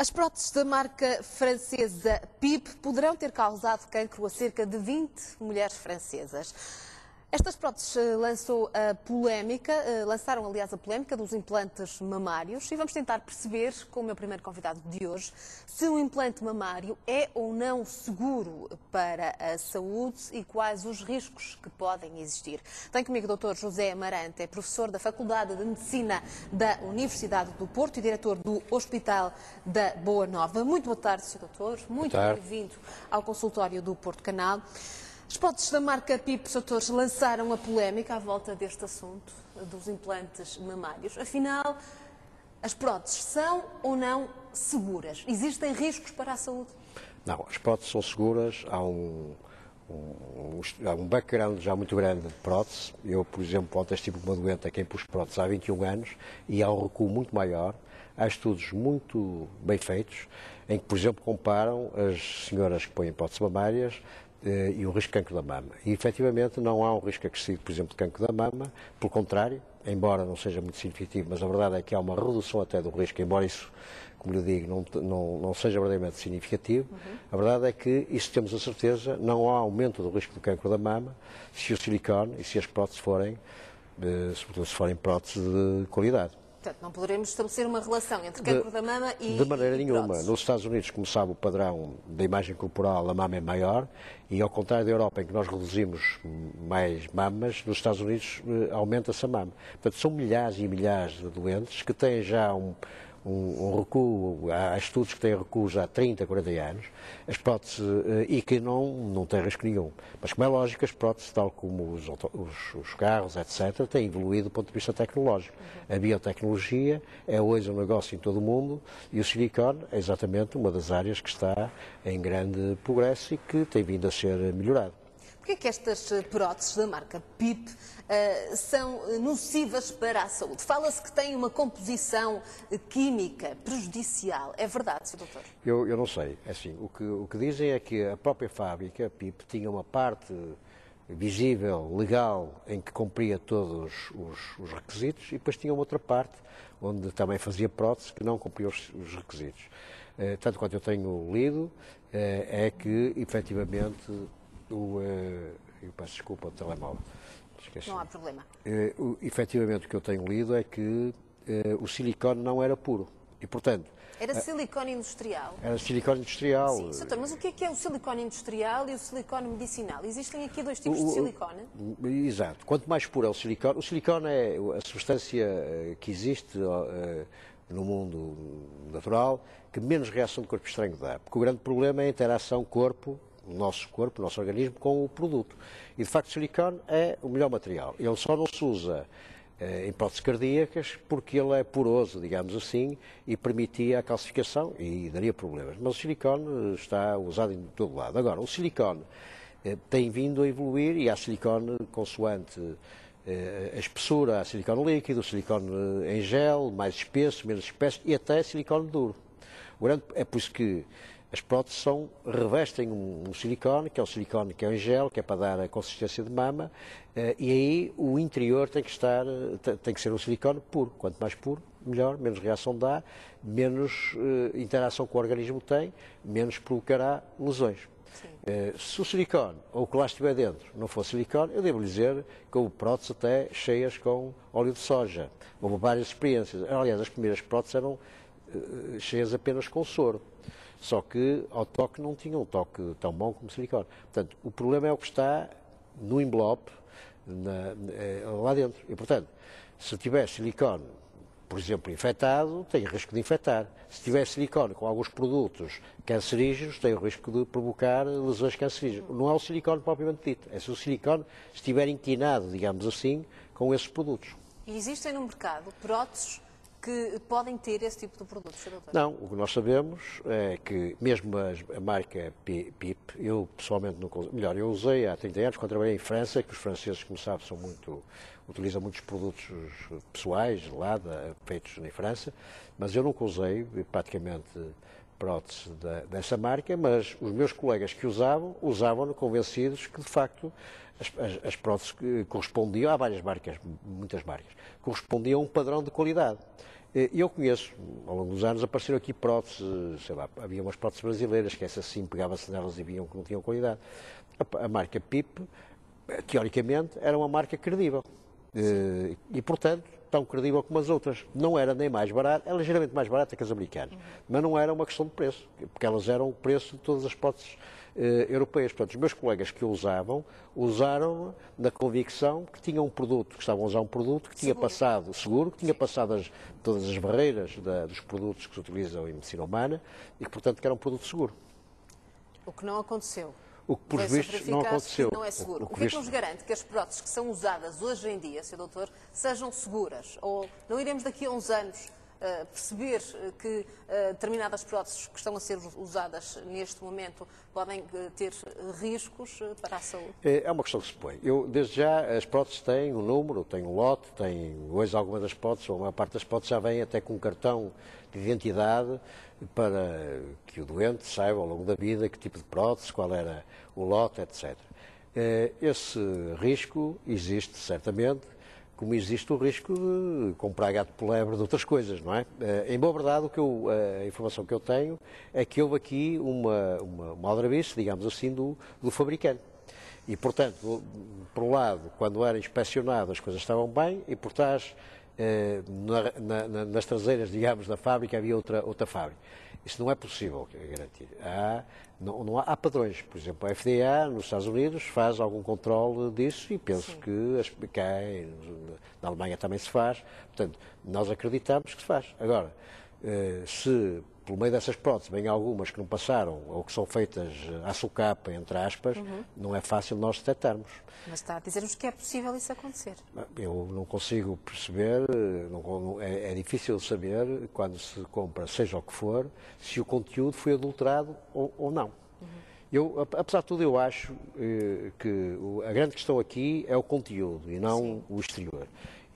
As próteses da marca francesa PIP poderão ter causado cancro a cerca de 20 mulheres francesas. Estas próteses lançou a polémica, eh, lançaram aliás a polémica dos implantes mamários e vamos tentar perceber, com o meu primeiro convidado de hoje, se um implante mamário é ou não seguro para a saúde e quais os riscos que podem existir. Tem comigo o Dr. José Amarante, é professor da Faculdade de Medicina da Universidade do Porto e diretor do Hospital da Boa Nova. Muito boa tarde, Sr. Doutor. Muito bem-vindo ao consultório do Porto Canal. Os potes da marca PIP Sotores lançaram a polémica à volta deste assunto dos implantes mamários. Afinal, as próteses são ou não seguras? Existem riscos para a saúde? Não, as próteses são seguras. Há um, um, um background já muito grande de prótese. Eu, por exemplo, ontem estive com tipo uma doente a quem pus prótese há 21 anos e há um recuo muito maior. Há estudos muito bem feitos em que, por exemplo, comparam as senhoras que põem próteses mamárias eh, e o risco de cancro da mama. E efetivamente não há um risco acrescido, por exemplo, de cancro da mama, pelo contrário, embora não seja muito significativo, mas a verdade é que há uma redução até do risco, embora isso, como lhe digo, não, não, não seja verdadeiramente significativo, uhum. a verdade é que, isso temos a certeza, não há aumento do risco de cancro da mama se o silicone e se as próteses forem, eh, sobretudo se forem próteses de qualidade. Portanto, não poderemos estabelecer uma relação entre cancro da mama e. De maneira e nenhuma. Prótese. Nos Estados Unidos, como sabe, o padrão da imagem corporal, a mama é maior, e ao contrário da Europa, em que nós reduzimos mais mamas, nos Estados Unidos eh, aumenta-se a mama. Portanto, são milhares e milhares de doentes que têm já um um, um, recuo, há estudos que têm recuos há 30, 40 anos, as próteses, eh, e que não, não têm risco nenhum. Mas, como é lógico, as próteses, tal como os, os, os carros, etc., têm evoluído do ponto de vista tecnológico. A biotecnologia é hoje um negócio em todo o mundo e o silicone é exatamente uma das áreas que está em grande progresso e que tem vindo a ser melhorado. Porquê é que estas eh, próteses da marca PIP uh, são eh, nocivas para a saúde? Fala-se que têm uma composição química prejudicial. É verdade, Sr. Doutor? Eu, eu, não sei. É assim, o que, o que dizem é que a própria fábrica, a PIP, tinha uma parte visível, legal, em que cumpria todos os, os, requisitos, e depois tinha uma outra parte onde também fazia prótese que não cumpria os, os requisitos. tanto quanto eu tenho lido, é que efetivamente o, eh, eu peço desculpa ao telemóvel. Esqueci. Não há problema. Uh, o, efetivamente, o que eu tenho lido é que eh, o silicone não era puro. E, portanto, era silicone industrial. Era silicone industrial. Sim, doutor, mas o que é que é o silicone industrial e o silicone medicinal? Existem aqui dois tipos o, de silicone? Exato. Quanto mais puro é o silicone, o silicone é a substância que existe no mundo natural que menos reação de corpo estranho dá. Porque o grande problema é a interação corpo o nosso corpo, o nosso organismo, com o produto. E, de facto, o silicone é o melhor material. Ele só não se usa eh, em próteses cardíacas, porque ele é poroso, digamos assim, e permitia a calcificação e daria problemas. Mas o silicone está usado em todo lado. Agora, o silicone eh, tem vindo a evoluir e há silicone consoante eh, a espessura, há silicone líquido, silicone em gel, mais espesso, menos espesso e até silicone duro. É por isso que as próteses são, revestem um, silicone, que é o silicone que é um gel, que é para dar a consistência de mama, eh, e aí o interior tem que estar, eh, tem que ser um silicone puro. Quanto mais puro, melhor, menos reação dá, menos eh, interação com o organismo tem, menos provocará lesões. se o silicone ou o que lá estiver dentro não for silicone, eu devo dizer que houve próteses até cheias com óleo de soja. Houve várias experiências. Aliás, as primeiras próteses eram cheias apenas com soro. Só que ao toque não tinha um toque tão bom como silicone. Portanto, o problema é o que está no envelope, na, eh, lá dentro. E, portanto, se tiver silicone, por exemplo, infectado, tem risco de infectar. Se tiver silicone com alguns produtos cancerígenos, tem o risco de provocar lesões cancerígenas. Não é o silicone propriamente dito, é se o silicone estiver inquinado, digamos assim, com esses produtos. E existem no mercado próteses que podem ter esse tipo de produto, Não, o que nós sabemos é que mesmo a, marca PIP, eu pessoalmente não melhor, eu usei há 30 anos quando trabalhei em França, que os franceses, como sabe, são muito utilizam muitos produtos pessoais lá da, feitos em França, mas eu nunca usei praticamente prótese da, dessa marca, mas os meus colegas que usavam, usavam-no convencidos que, de facto, as, as, as próteses correspondiam, há várias marcas, muitas marcas, correspondiam a um padrão de qualidade. Eh, e eu conheço, ao longo dos anos apareceram aqui próteses, sei lá, havia umas próteses brasileiras que essas sim pegava-se nelas e viam que não tinham qualidade. A, a marca PIP, eh, teoricamente, era uma marca credível. E, eh, e, portanto, tão credível como as outras. Não era nem mais barata, era é ligeiramente mais barata que as americanas. Uhum. Mas não era uma questão de preço, porque elas eram o preço de todas as próteses eh, europeias. Portanto, os meus colegas que o usavam, usaram na convicção que tinham um produto, que estavam a usar um produto que tinha seguro. passado, seguro, que tinha passado as, todas as barreiras da, dos produtos que se utilizam em medicina humana e que, portanto, que era um produto seguro. O que não aconteceu. O que, por vistos, não aconteceu. Não é seguro. O, o que, o que é que nos garante que as próteses que são usadas hoje em dia, Sr. Doutor, sejam seguras? Ou não iremos daqui a uns anos eh, perceber eh, que eh, determinadas próteses que estão a ser usadas neste momento podem ter riscos para a saúde? É, é uma questão que se põe. Eu, desde já, as próteses têm um número, têm um lote, têm, hoje algumas das próteses, ou uma parte das próteses já vem até com um cartão de identidade para que o doente saiba ao longo da vida que tipo de prótese, qual era o lote, etc. Esse risco existe certamente, como existe o risco de comprar gato por lebre de outras coisas, não é? Eh, em boa verdade, o que eu, eh, a informação que eu tenho é que houve aqui uma, uma, uma aldrabice, digamos assim, do, do fabricante. E, portanto, por um lado, quando era inspecionado as coisas estavam bem e por trás, eh, na, na, nas traseiras, digamos, da fábrica havia outra, outra fábrica. Isso não é possível garantir. Há, não, não há, há, padrões. Por exemplo, a FDA nos Estados Unidos faz algum controle disso e penso Sim. que as, cá, na Alemanha também se faz. Portanto, nós acreditamos que se faz. Agora, eh, se pelo meio dessas próteses, bem algumas que não passaram ou que são feitas eh, à sucapa, entre aspas, uhum. não é fácil nós detectarmos. Mas está a dizer-nos que é possível isso acontecer. Ah, eu não consigo perceber, eh, não, é, é, difícil saber, quando se compra, seja o que for, se o conteúdo foi adulterado ou, ou não. Uhum. Eu, apesar de tudo, eu acho eh, que a grande questão aqui é o conteúdo e não Sim. o exterior.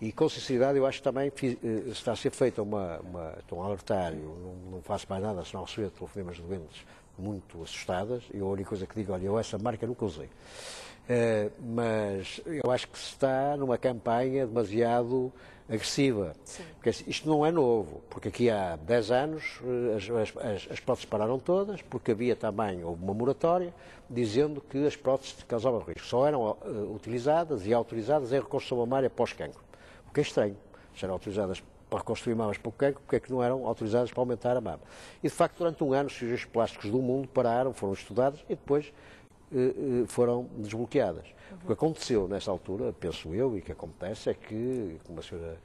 E com sinceridade, eu acho que também eh, está a ser feita uma, uma. Estão a alertar, eu não, não faço mais nada senão receber telefonemas de doentes muito assustadas. E a única coisa que digo, olha, eu essa marca nunca usei. Uh, mas eu acho que se está numa campanha demasiado agressiva. Sim. Porque assim, isto não é novo, porque aqui há 10 anos eh, as, as, as, próteses pararam todas, porque havia também houve uma moratória dizendo que as próteses causavam risco. Só eram uh, utilizadas e autorizadas em a mamária pós-cancro. O que é estranho. Se eram autorizadas para reconstruir mamas para o cancro, porque é que não eram autorizadas para aumentar a mama? E, de facto, durante um ano, os cirurgiões plásticos do mundo pararam, foram estudados e depois eh, eh, foram desbloqueadas. Uhum. O que aconteceu nessa altura, penso eu, e que acontece, é que, como a senhora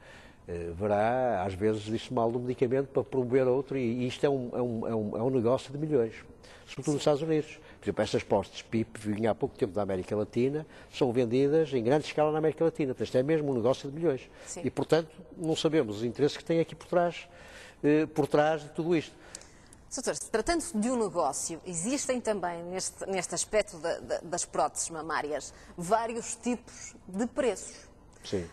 eh, verá, às vezes disse mal do medicamento para promover outro, e isto é um, é um, é um, é negócio de milhões, sobretudo Sim. nos Estados Unidos. Por exemplo, estas postes PIP, vinha há pouco tempo da América Latina, são vendidas em grande escala na América Latina. Portanto, isto é mesmo um negócio de milhões. Sim. E, portanto, não sabemos os interesses que tem aqui por trás, eh, por trás de tudo isto. Doutor, tratando-se de um negócio, existem também, neste, neste aspecto da, da, das próteses mamárias, vários tipos de preços. Sim.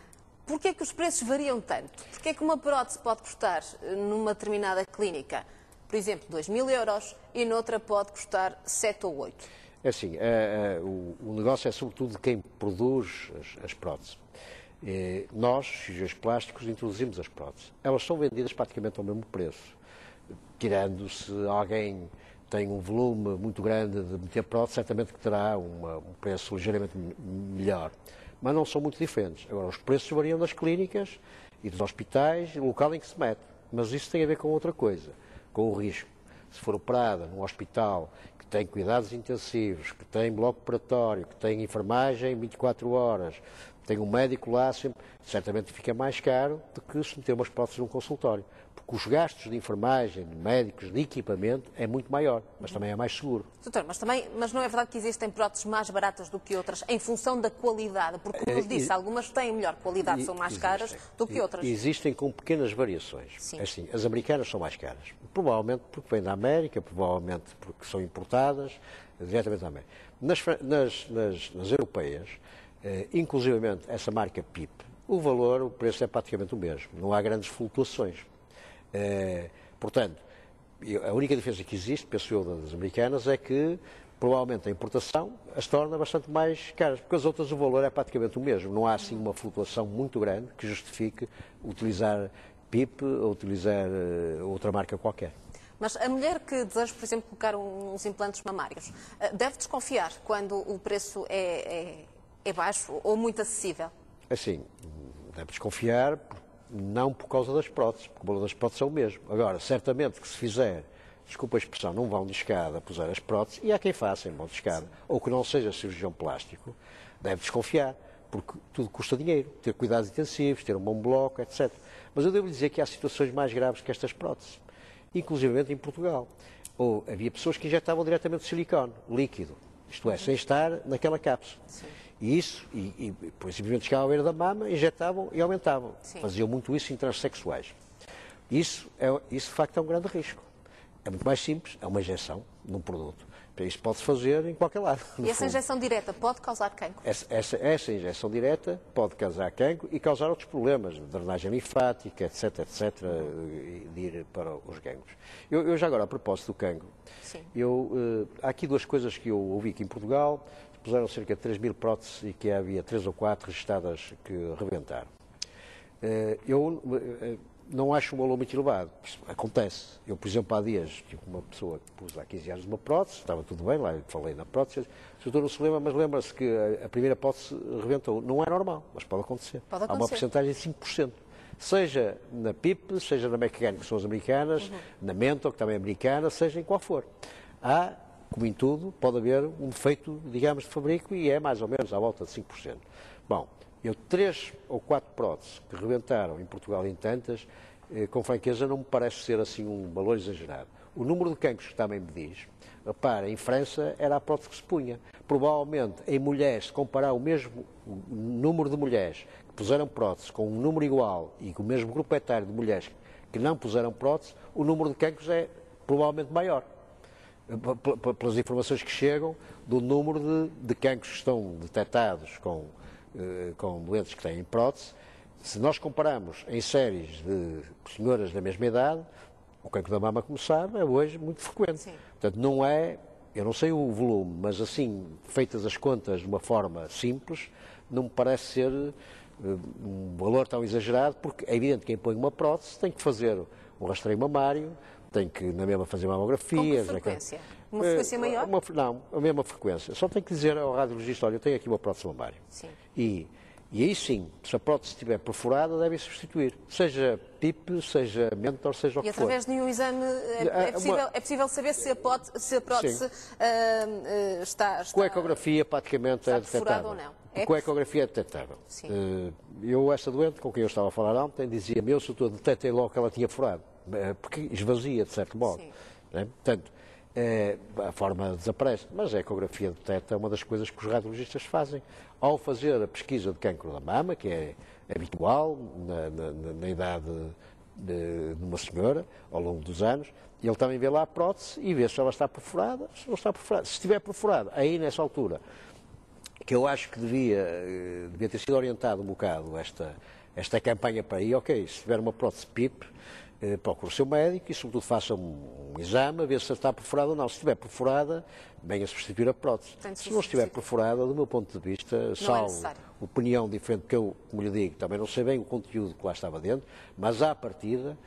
Porquê é que os preços variam tanto? Porquê é que uma prótese pode custar eh, numa determinada clínica por exemplo, 2 mil euros e noutra pode custar 7 ou 8? É assim, é, é, o, o, negócio é sobretudo de quem produz as, as próteses. E nós, cirurgiões plásticos, introduzimos as próteses. Elas são vendidas praticamente ao mesmo preço, tirando se alguém tem um volume muito grande de meter prótese, certamente que terá uma, um preço ligeiramente melhor. Mas não são muito diferentes. Agora, os preços variam das clínicas e dos hospitais e do local em que se mete. Mas isso tem a ver com outra coisa com o risco. Se for operada num hospital que tem cuidados intensivos, que tem bloco operatório, que tem enfermagem 24 horas, tem um médico lá, sempre, certamente fica mais caro do que se meter umas próteses num consultório. Porque os gastos de enfermagem, de médicos, de equipamento é muito maior, mas também é mais seguro. Doutor, mas, também, mas não é verdade que existem próteses mais baratas do que outras em função da qualidade? Porque, como eh, disse, algumas têm melhor qualidade, são mais existem, caras do que outras. Existem com pequenas variações. Sim. É assim, as americanas são mais caras. Provavelmente porque vêm da América, provavelmente porque são importadas diretamente da América. Nas, nas, nas, nas europeias, eh, inclusivamente essa marca PIP, o valor, o preço é praticamente o mesmo, não há grandes flutuações. Eh, portanto, a única diferença que existe, penso eu, das americanas, é que provavelmente a importação as torna bastante mais caras, porque as outras o valor é praticamente o mesmo, não há assim uma flutuação muito grande que justifique utilizar PIP ou utilizar eh, outra marca qualquer. Mas a mulher que deseja, por exemplo, colocar uns implantes mamários, eh, deve desconfiar quando o preço é, é é baixo ou muito acessível? Assim, deve desconfiar, não por causa das próteses, porque o valor das próteses é o mesmo. Agora, certamente que se fizer, desculpa a expressão, não vão de escada puser as próteses, e há quem faça em mão de escada, ou que não seja cirurgião plástico, deve desconfiar, porque tudo custa dinheiro, ter cuidados intensivos, ter um bom bloco, etc. Mas eu devo dizer que há situações mais graves que estas próteses, inclusive em Portugal. Ou havia pessoas que injetavam diretamente silicone líquido, isto é, sem estar naquela cápsula. Sim. E isso, e, e pois, simplesmente chegavam à beira da mama, injetavam e aumentavam. Sim. Faziam muito isso em transexuais. Isso, é, isso, de facto, é um grande risco. É muito mais simples, é uma injeção num produto. Isso pode-se fazer em qualquer lado. E essa fundo. injeção direta pode causar cancro? Essa, essa, essa, injeção direta pode causar cancro e causar outros problemas, drenagem linfática, etc, etc, de ir para os gangues. Eu, eu já agora, a propósito do cancro, Sim. Eu, uh, há aqui duas coisas que eu ouvi aqui em Portugal puseram cerca de 3 mil próteses e que havia três ou quatro registadas que rebentaram. Eh, eu eh, não acho um valor muito elevado. acontece. Eu, por exemplo, há dias tive uma pessoa que pus há 15 anos uma prótese, estava tudo bem, lá falei na prótese, o doutor não se lembra, mas lembra-se que a primeira prótese rebentou. Não é normal, mas pode acontecer. Pode acontecer. Há uma porcentagem de 5%. Seja na PIP, seja na McGann, que são as americanas, uhum. na Mentor, que também é americana, seja em qual for. Há como em tudo, pode haver um defeito, digamos, de fabrico e é mais ou menos à volta de 5%. Bom, eu três ou quatro próteses que rebentaram em Portugal em tantas, eh, com franqueza não me parece ser assim um valor exagerado. O número de cancros que também me diz, repara, em França era a prótese que se punha. Provavelmente em mulheres, se comparar o mesmo número de mulheres que puseram prótese com um número igual e com o mesmo grupo etário de mulheres que não puseram prótese, o número de cancros é provavelmente maior pelas informações que chegam, do número de, de cancros que estão detectados com, eh, com doentes que têm prótese. Se nós comparamos em séries de senhoras da mesma idade, o cancro da mama, como sabe, é hoje muito frequente. Sim. Portanto, não é, eu não sei o volume, mas assim, feitas as contas de uma forma simples, não me parece ser eh, um valor tão exagerado, porque é evidente que quem põe uma prótese tem que fazer um rastreio mamário, tem que na mesma fazer mamografias. Com é é? frequência? Uma frequência eh, maior? Uma, não, a mesma frequência. Só tem que dizer ao radiologista, olha, eu tenho aqui uma prótese mamária Sim. E, e aí sim, se a prótese estiver perfurada, deve substituir. Seja PIP, seja mentor, seja o que for. E através de um exame é, eh, é, eh, possível, é possível saber se a, se a prótese uh, está, está... Com a ecografia praticamente é está é detectável. ou não? com a ecografia é detectável. Sim. eu, essa doente com quem eu estava a falar ontem, dizia-me, eu se eu detectei logo que ela tinha furado. É, porque esvazia, de certo modo. Né? Portanto, é, a forma desaparece, mas a ecografia de é uma das coisas que os radiologistas fazem. Ao fazer a pesquisa de cancro da mama, que é habitual na, na, na idade de, de, uma senhora, ao longo dos anos, ele também vê lá a prótese e vê se ela está perfurada, se não está perfurada. Se estiver perfurada, aí nessa altura, que eu acho que devia, eh, devia ter sido orientado um bocado esta, esta campanha para aí, ok, se tiver uma prótese PIP, eh, procure o seu médico e, sobretudo, faça um, um exame, a ver se está perfurada ou não. Se estiver perfurada, venha substituir a prótese. se não estiver perfurada, do meu ponto de vista, é salvo é opinião diferente que eu, como lhe digo, também não sei bem o conteúdo que lá estava dentro, mas à partida,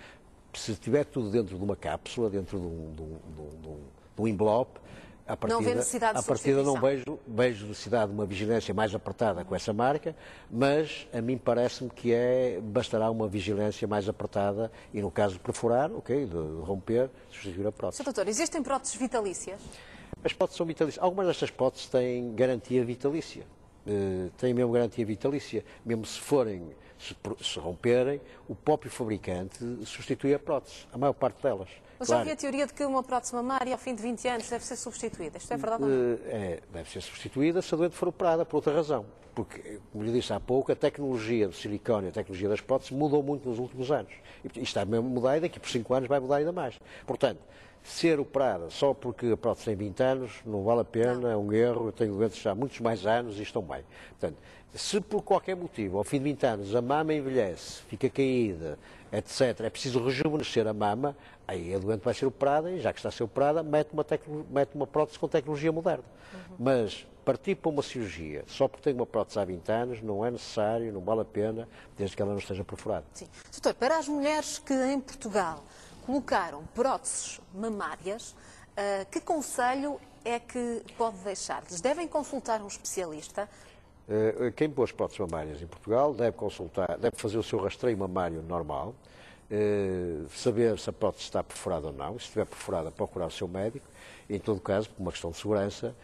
se estiver tudo dentro de uma cápsula, dentro de um, de um, de um, de um envelope, a partir não a necessidade de não vejo, vejo necessidade de uma vigilância mais apertada com essa marca, mas a mim parece-me que é, bastará uma vigilância mais apertada e, no caso de perfurar, ok, de, de romper, substituir a prótese. Sr. Doutor, existem próteses vitalícias? As próteses são vitalícias. Algumas destas próteses têm garantia vitalícia. Uh, têm mesmo garantia vitalícia, mesmo se forem se, se romperem, o próprio fabricante substitui a prótese, a maior parte delas. Mas claro. já havia a teoria de que uma prótese mamária, ao fim de 20 anos, deve ser substituída. Isto é hum, verdade ou não? Eh, é, deve ser substituída se a doente for operada, por outra razão. Porque, como lhe disse há pouco, a tecnologia do silicone, a tecnologia das próteses, mudou muito nos últimos anos. E está mesmo mudar e daqui por 5 anos vai mudar ainda mais. Portanto, ser operada só porque a prótese tem 20 anos não vale a pena, é um erro. Eu tenho doentes há muitos mais anos e estão bem. Portanto, se por qualquer motivo, ao fim de 20 anos, a mama envelhece, fica caída, etc., é preciso rejuvenescer a mama, aí a doente vai ser operada e, já que está a ser operada, mete uma, mete uma prótese com tecnologia moderna. Uhum. Mas partir para uma cirurgia só porque tem uma prótese há 20 anos não é necessário, não vale a pena, desde que ela não esteja perfurada. Sim. Doutor, para as mulheres que em Portugal colocaram próteses mamárias, ah, que conselho é que pode deixar-lhes? Devem consultar um especialista? Eh, eh, quem pôs próteses mamárias em Portugal deve consultar, deve fazer o seu rastreio mamário normal, eh, saber se a prótese está perfurada ou não. Se estiver perfurada, procurar o seu médico. Em todo caso, por uma questão de segurança,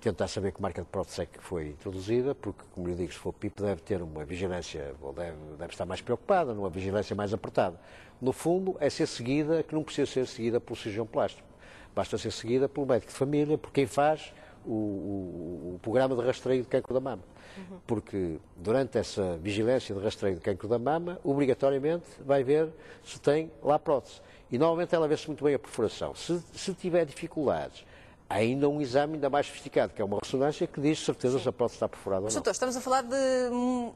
tentar saber que marca de prótese é que foi introduzida, porque, como lhe digo, se for PIP, deve ter uma vigilância, ou deve, deve estar mais preocupada, numa vigilância mais apertada. No fundo, é ser seguida, que não precisa ser seguida pelo cirurgião plástico. Basta ser seguida pelo médico de família, por quem faz o, o, o programa de rastreio de cancro da mama. Uhum. Porque durante essa vigilância de rastreio de cancro da mama, obrigatoriamente vai ver se tem lá prótese. E normalmente ela vê-se muito bem a perfuração. Se, se tiver dificuldades Há ainda um exame ainda mais sofisticado, que é uma ressonância, que diz certeza se a prótese está perfurada ou não. Doutor, estamos a falar de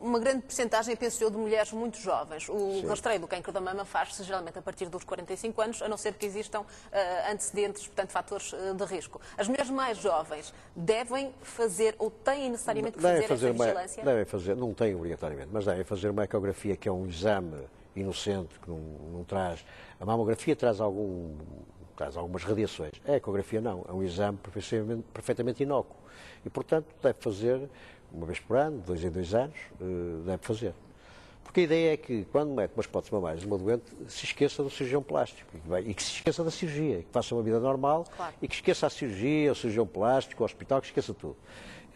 uma grande percentagem, penso eu, de mulheres muito jovens. O Sim. rastreio do cancro da mama faz-se geralmente a partir dos 45 anos, a não ser que existam uh, antecedentes, portanto, fatores uh, de risco. As mulheres mais jovens devem fazer ou têm necessariamente que fazer, devem fazer essa uma, Devem fazer, não têm obrigatoriamente, mas devem fazer uma ecografia, que é um exame inocente, que não, não traz... A mamografia traz algum caso, algumas radiações. A ecografia não, é um exame perfeitamente, inócuo. E, portanto, deve fazer uma vez por ano, dois em dois anos, eh, deve fazer. Porque a ideia é que, quando mete umas próteses mamárias de uma doente, se esqueça do cirurgião plástico e que se esqueça da cirurgia, que faça uma vida normal claro. e que esqueça a cirurgia, o cirurgião plástico, o hospital, que esqueça tudo.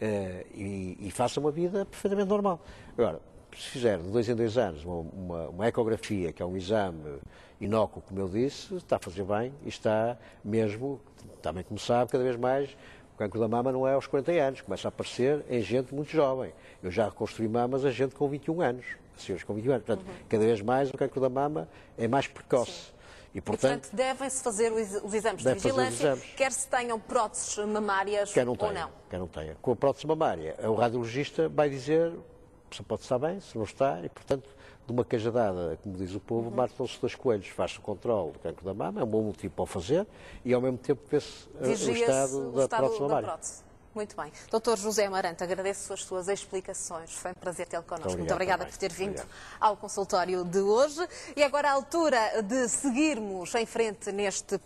Eh, e, e, faça uma vida perfeitamente normal. Agora, se fizer de dois em dois anos uma, uma, uma ecografia, que é um exame inócuo, como eu disse, está a fazer bem e está mesmo, também como sabe, cada vez mais o cancro da mama não é aos 40 anos, começa a aparecer em gente muito jovem. Eu já reconstruí mamas a gente com 21 anos, senhores com 21 anos. Portanto, uhum. cada vez mais o cancro da mama é mais precoce. Sim. E, portanto, portanto devem-se fazer os exames de vigilância, exames. quer se tenham próteses mamárias não tenha, ou não. Quer não tenha. Com a prótese mamária, o radiologista vai dizer pessoa pode estar bem, se não está, e portanto, de uma cajadada, como diz o povo, uhum. matam-se dois coelhos, faz-se o controle do cancro da mama, é um bom motivo para o fazer, e ao mesmo tempo vê-se eh, o estado o da prótese Muito bem. Doutor José Amarante, agradeço as suas explicações. Foi um prazer tê-lo connosco. Obrigado, Muito obrigada também. por ter vindo Obrigado. ao consultório de hoje. E agora a altura de seguirmos em frente neste